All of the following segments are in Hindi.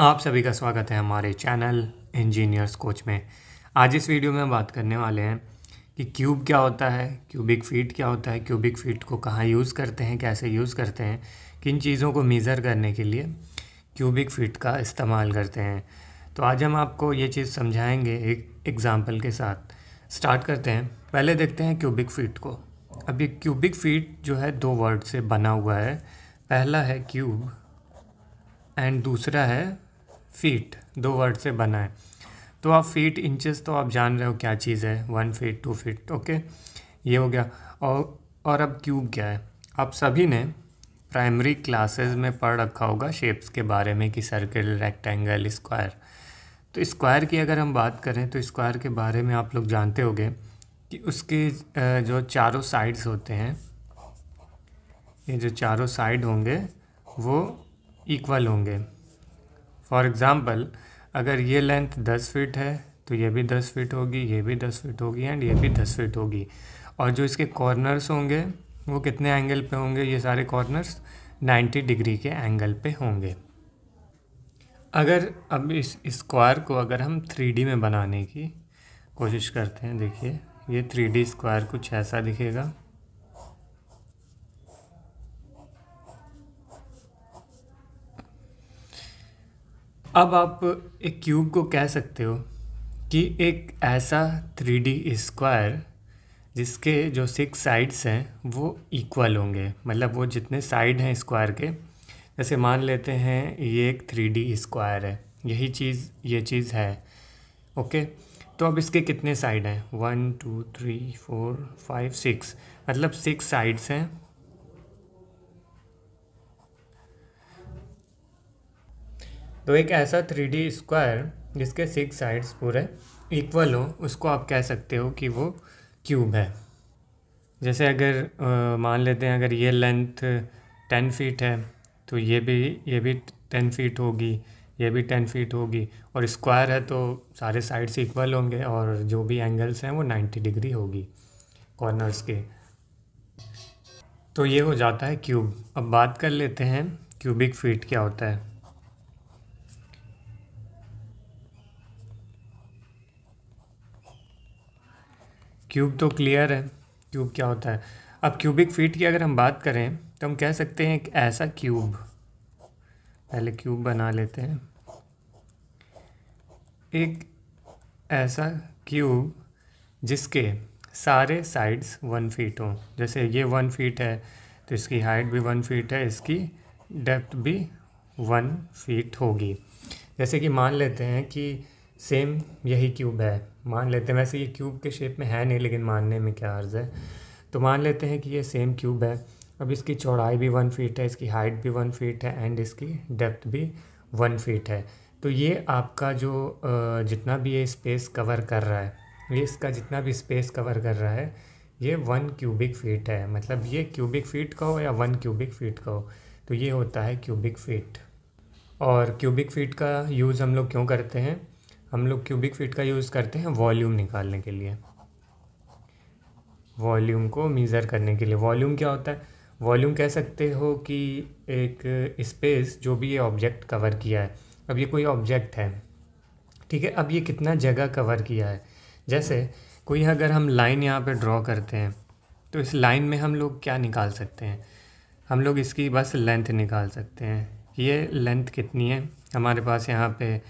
आप सभी का स्वागत है हमारे चैनल इंजीनियर्स कोच में आज इस वीडियो में बात करने वाले हैं कि क्यूब क्या होता है क्यूबिक फीट क्या होता है क्यूबिक फीट को कहाँ यूज़ करते हैं कैसे यूज़ करते हैं किन चीज़ों को मेज़र करने के लिए क्यूबिक फीट का इस्तेमाल करते हैं तो आज हम आपको ये चीज़ समझाएंगे एक एग्ज़ाम्पल के साथ स्टार्ट करते हैं पहले देखते हैं क्यूबिक फीट को अब ये क्यूबिक फीट जो है दो वर्ड से बना हुआ है पहला है क्यूब एंड दूसरा है फीट दो वर्ड से बना है तो आप फीट इंचेस तो आप जान रहे हो क्या चीज़ है one feet two feet okay ये हो गया और और अब क्यूब क्या है आप सभी ने प्राइमरी क्लासेस में पढ़ रखा होगा शेप्स के बारे में कि सर्कल रेक्टेंगल स्क्वायर तो स्क्वायर की अगर हम बात करें तो स्क्वायर के बारे में आप लोग जानते होंगे कि उसके जो चारों साइड्स होते हैं ये जो चारों साइड होंगे वो इक्वल होंगे फॉर एग्ज़ाम्पल अगर ये लेंथ दस फीट है तो ये भी दस फीट होगी ये भी दस फीट होगी एंड ये भी दस फीट होगी और जो इसके कॉर्नर्स होंगे वो कितने एंगल पे होंगे ये सारे कॉर्नर्स 90 डिग्री के एंगल पे होंगे अगर अब इस स्क्वायर को अगर हम थ्री में बनाने की कोशिश करते हैं देखिए ये थ्री स्क्वायर कुछ ऐसा दिखेगा अब आप एक क्यूब को कह सकते हो कि एक ऐसा थ्री डी स्क्वायर जिसके जो सिक्स साइड्स हैं वो इक्वल होंगे मतलब वो जितने साइड हैं स्क्वायर के जैसे मान लेते हैं ये एक थ्री डी स्क्वायर है यही चीज़ ये चीज़ है ओके तो अब इसके कितने साइड हैं one two three four five six मतलब सिक्स साइड्स हैं तो एक ऐसा थ्री डी स्क्वायर जिसके सिक्स साइड्स पूरे इक्वल हो उसको आप कह सकते हो कि वो क्यूब है जैसे अगर मान लेते हैं अगर ये लेंथ टेन फीट है तो ये भी ये भी टेन फीट होगी ये भी टेन फीट होगी और स्क्वायर है तो सारे साइड्स इक्वल होंगे और जो भी एंगल्स हैं वो नाइन्टी डिग्री होगी कॉर्नर्स के तो ये हो जाता है क्यूब अब बात कर लेते हैं क्यूबिक फीट क्या होता है क्यूब तो क्लियर है क्यूब क्या होता है अब क्यूबिक फीट की अगर हम बात करें तो हम कह सकते हैं एक ऐसा क्यूब पहले क्यूब बना लेते हैं एक ऐसा क्यूब जिसके सारे साइड्स वन फीट हों जैसे ये वन फीट है तो इसकी हाइट भी वन फीट है इसकी डेप्थ भी वन फीट होगी जैसे कि मान लेते हैं कि सेम यही क्यूब है मान लेते हैं वैसे ये क्यूब के शेप में है नहीं लेकिन मानने में क्या अर्ज़ है तो मान लेते हैं कि ये सेम क्यूब है अब इसकी चौड़ाई भी वन फीट है इसकी हाइट भी वन फीट है एंड इसकी डेप्थ भी वन फीट है तो ये आपका जो जितना भी ये स्पेस कवर कर रहा है ये इसका जितना भी स्पेस कवर कर रहा है ये वन क्यूबिक फीट है मतलब ये क्यूबिक फीट का हो या वन क्यूबिक फीट का हो तो ये होता है क्यूबिक फीट और क्यूबिक फीट का यूज़ हम लोग क्यों करते हैं हम लोग क्यूबिक फीट का यूज़ करते हैं वॉल्यूम निकालने के लिए वॉल्यूम को मीज़र करने के लिए वॉल्यूम क्या होता है वॉल्यूम कह सकते हो कि एक स्पेस जो भी ये ऑब्जेक्ट कवर किया है अब ये कोई ऑब्जेक्ट है ठीक है अब ये कितना जगह कवर किया है जैसे कोई अगर हम लाइन यहाँ पे ड्रॉ करते हैं तो इस लाइन में हम लोग क्या निकाल सकते हैं हम लोग इसकी बस लेंथ निकाल सकते हैं ये लेंथ कितनी है हमारे पास यहाँ पर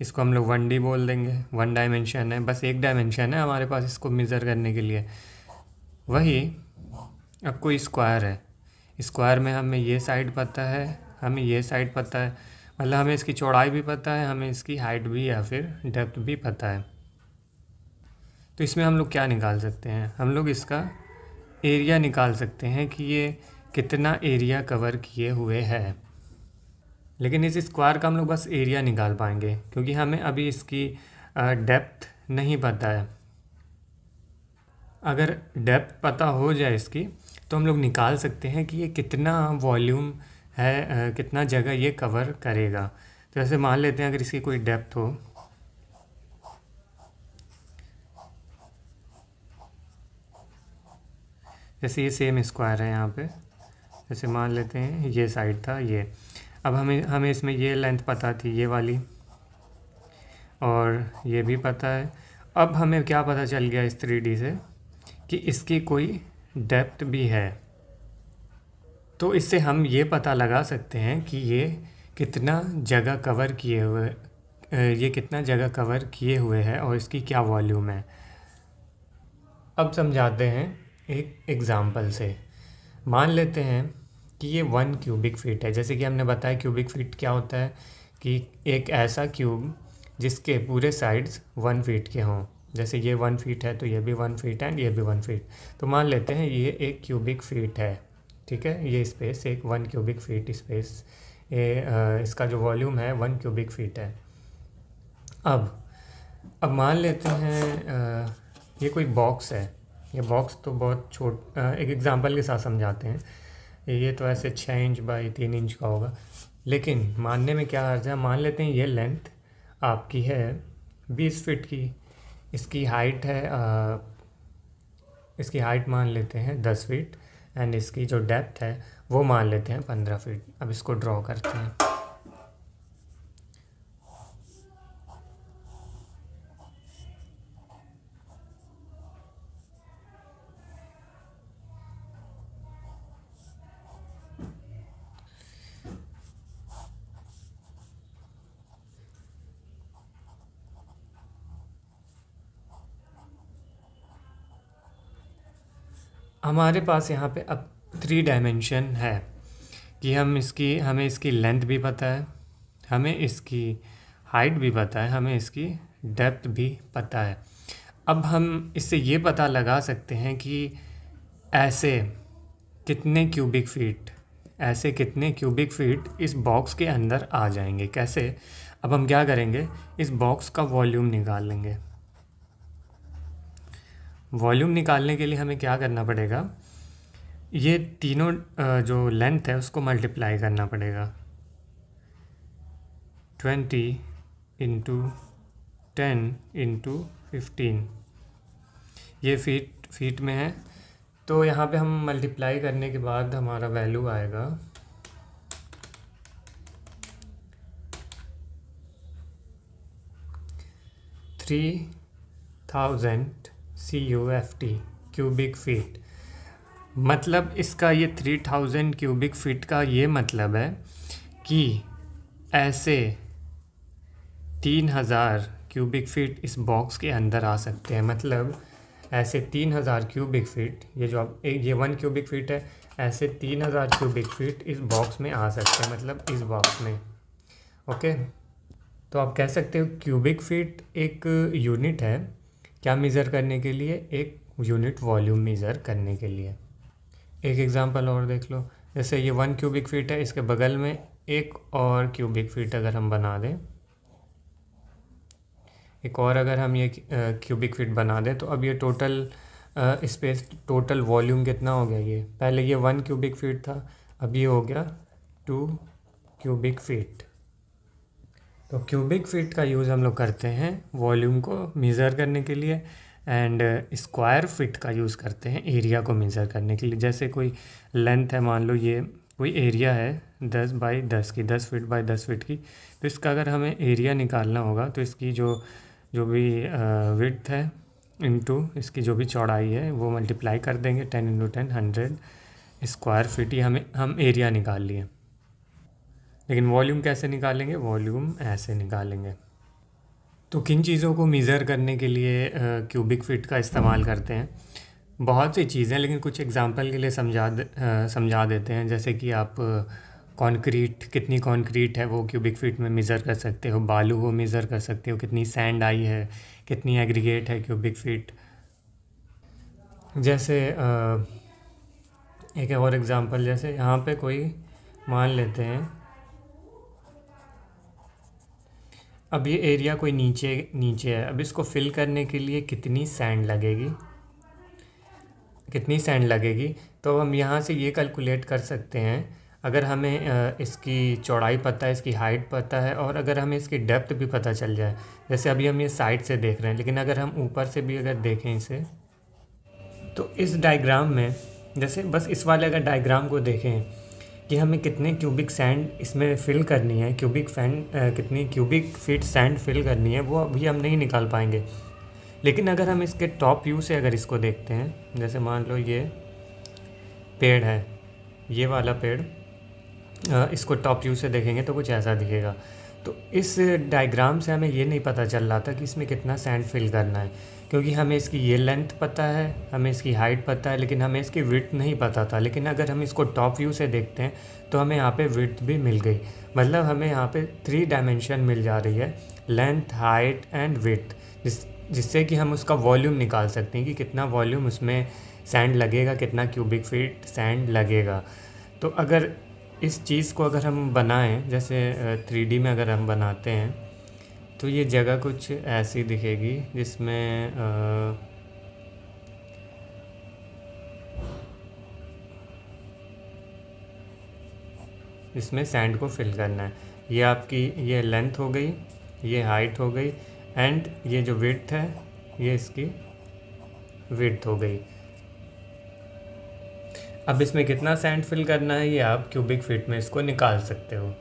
इसको हम लोग वन डी बोल देंगे वन डायमेंशन है बस एक डायमेंशन है हमारे पास इसको मेज़र करने के लिए वही अब कोई स्क्वायर है स्क्वायर में हमें ये साइड पता है हमें ये साइड पता है मतलब हमें इसकी चौड़ाई भी पता है हमें इसकी हाइट भी या फिर डेप्थ भी पता है तो इसमें हम लोग क्या निकाल सकते हैं हम लोग इसका एरिया निकाल सकते हैं कि ये कितना एरिया कवर किए हुए है लेकिन इस स्क्वायर का हम लोग बस एरिया निकाल पाएंगे क्योंकि हमें अभी इसकी डेप्थ नहीं पता है अगर डेप्थ पता हो जाए इसकी तो हम लोग निकाल सकते हैं कि ये कितना वॉल्यूम है कितना जगह ये कवर करेगा तो ऐसे मान लेते हैं अगर इसकी कोई डेप्थ हो जैसे ये सेम स्क्वायर है यहाँ पे जैसे मान लेते हैं ये साइड था ये अब हमें हमें इसमें ये लेंथ पता थी ये वाली और ये भी पता है अब हमें क्या पता चल गया इस थ्री से कि इसकी कोई डेप्थ भी है तो इससे हम ये पता लगा सकते हैं कि ये कितना जगह कवर किए हुए ये कितना जगह कवर किए हुए है और इसकी क्या वॉल्यूम है अब समझाते हैं एक एग्ज़ाम्पल से मान लेते हैं कि ये वन क्यूबिक फीट है जैसे कि हमने बताया क्यूबिक फीट क्या होता है कि एक ऐसा क्यूब जिसके पूरे साइड्स वन फीट के हों जैसे ये वन फीट है तो ये भी वन फीट एंड ये भी वन फीट तो मान लेते हैं ये एक क्यूबिक फीट है ठीक है ये स्पेस एक वन क्यूबिक फीट स्पेस ये इसका जो वॉल्यूम है वन क्यूबिक फीट है अब अब मान लेते हैं ये कोई बॉक्स है ये बॉक्स तो बहुत छोट एक एग्ज़ाम्पल के साथ समझाते हैं ये तो ऐसे छः इंच बाई तीन इंच का होगा लेकिन मानने में क्या अर्ज है मान लेते हैं ये लेंथ आपकी है बीस फिट की इसकी हाइट है आ, इसकी हाइट मान लेते हैं दस फीट एंड इसकी जो डेप्थ है वो मान लेते हैं पंद्रह फीट अब इसको ड्रॉ करते हैं हमारे पास यहाँ पे अब थ्री डायमेंशन है कि हम इसकी हमें इसकी लेंथ भी पता है हमें इसकी हाइट भी पता है हमें इसकी डेप्थ भी पता है अब हम इससे ये पता लगा सकते हैं कि ऐसे कितने क्यूबिक फीट ऐसे कितने क्यूबिक फीट इस बॉक्स के अंदर आ जाएंगे कैसे अब हम क्या करेंगे इस बॉक्स का वॉल्यूम निकाल लेंगे वॉल्यूम निकालने के लिए हमें क्या करना पड़ेगा ये तीनों जो लेंथ है उसको मल्टीप्लाई करना पड़ेगा twenty into ten into fifteen ये फीट फीट में है तो यहाँ पे हम मल्टीप्लाई करने के बाद हमारा वैल्यू आएगा three thousand C U F T cubic feet मतलब इसका ये थ्री थाउजेंड क्यूबिक फीट का ये मतलब है कि ऐसे तीन हज़ार क्यूबिक फीट इस बॉक्स के अंदर आ सकते हैं मतलब ऐसे तीन हज़ार क्यूबिक फीट ये जो आप ये वन क्यूबिक फीट है ऐसे तीन हज़ार क्यूबिक फीट इस बॉक्स में आ सकते हैं मतलब इस बॉक्स में ओके तो आप कह सकते हो क्यूबिक फीट एक यूनिट है क्या मेज़र करने के लिए एक यूनिट वॉल्यूम मेज़र करने के लिए एक एग्ज़ाम्पल और देख लो जैसे ये वन क्यूबिक फीट है इसके बगल में एक और क्यूबिक फीट अगर हम बना दें एक और अगर हम ये क्यूबिक फीट बना दें तो अब ये टोटल स्पेस टोटल वॉल्यूम कितना हो गया ये पहले ये वन क्यूबिक फीट था अब ये हो गया टू क्यूबिक फीट तो क्यूबिक फीट का यूज़ हम लोग करते हैं वॉल्यूम को मेज़र करने के लिए एंड स्क्वायर फिट का यूज़ करते हैं एरिया को मेज़र करने के लिए जैसे कोई लेंथ है मान लो ये कोई एरिया है दस बाई दस की दस फीट बाई दस फीट की तो इसका अगर हमें एरिया निकालना होगा तो इसकी जो जो भी विथ है इंटू इसकी जो भी चौड़ाई है वो मल्टीप्लाई कर देंगे ten into ten hundred square feet ही हमें हम एरिया निकाल लिए लेकिन वॉल्यूम कैसे निकालेंगे वॉल्यूम ऐसे निकालेंगे तो किन चीज़ों को मेज़र करने के लिए क्यूबिक फिट का इस्तेमाल करते हैं बहुत सी चीज़ें लेकिन कुछ एग्जांपल के लिए समझा समझा देते हैं जैसे कि आप कंक्रीट कितनी कंक्रीट है वो क्यूबिक फीट में मेज़र कर सकते हो बालू को मेज़र कर सकते हो कितनी सैंड आई है कितनी एग्रीगेट है क्यूबिक फीट जैसे एक और एग्ज़ाम्पल जैसे यहाँ पे कोई मान लेते हैं अब ये एरिया कोई नीचे नीचे है अब इसको फिल करने के लिए कितनी सैंड लगेगी कितनी सैंड लगेगी तो हम यहाँ से ये कैलकुलेट कर सकते हैं अगर हमें इसकी चौड़ाई पता है इसकी हाइट पता है और अगर हमें इसकी डेप्थ भी पता चल जाए जैसे अभी हम ये साइड से देख रहे हैं लेकिन अगर हम ऊपर से भी अगर देखें इसे तो इस डायग्राम में जैसे बस इस वाले अगर डायग्राम को देखें कि हमें कितने क्यूबिक सैंड इसमें फ़िल करनी है क्यूबिक फैंड कितनी क्यूबिक फीट सैंड फिल करनी है वो अभी हम नहीं निकाल पाएंगे लेकिन अगर हम इसके टॉप व्यू से अगर इसको देखते हैं जैसे मान लो ये पेड़ है ये वाला पेड़ इसको टॉप व्यू से देखेंगे तो कुछ ऐसा दिखेगा तो इस डायग्राम से हमें ये नहीं पता चल रहा था कि इसमें कितना सैंड फिल करना है क्योंकि हमें इसकी ये लेंथ पता है हमें इसकी हाइट पता है लेकिन हमें इसकी विथ नहीं पता था लेकिन अगर हम इसको टॉप व्यू से देखते हैं तो हमें यहाँ पे विथ भी मिल गई मतलब हमें यहाँ पे थ्री डायमेंशन मिल जा रही है लेंथ हाइट एंड विथ जिस जिससे कि हम उसका वॉल्यूम निकाल सकते हैं कि कितना वॉल्यूम उसमें सैंड लगेगा कितना क्यूबिक फीट सैंड लगेगा तो अगर इस चीज़ को अगर हम बनाएं जैसे थ्री में अगर हम बनाते हैं तो ये जगह कुछ ऐसी दिखेगी जिसमें इसमें सैंड को फिल करना है ये आपकी ये लेंथ हो गई ये हाइट हो गई एंड ये जो विड्थ है ये इसकी विड्थ हो गई अब इसमें कितना सैंड फिल करना है ये आप क्यूबिक फीट में इसको निकाल सकते हो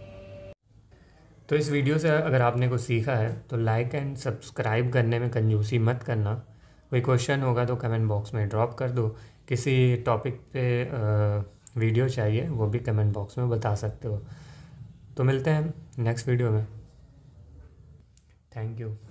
तो इस वीडियो से अगर आपने कुछ सीखा है तो लाइक एंड सब्सक्राइब करने में कंजूसी मत करना कोई क्वेश्चन होगा तो कमेंट बॉक्स में ड्रॉप कर दो किसी टॉपिक पे वीडियो चाहिए वो भी कमेंट बॉक्स में बता सकते हो तो मिलते हैं नेक्स्ट वीडियो में थैंक यू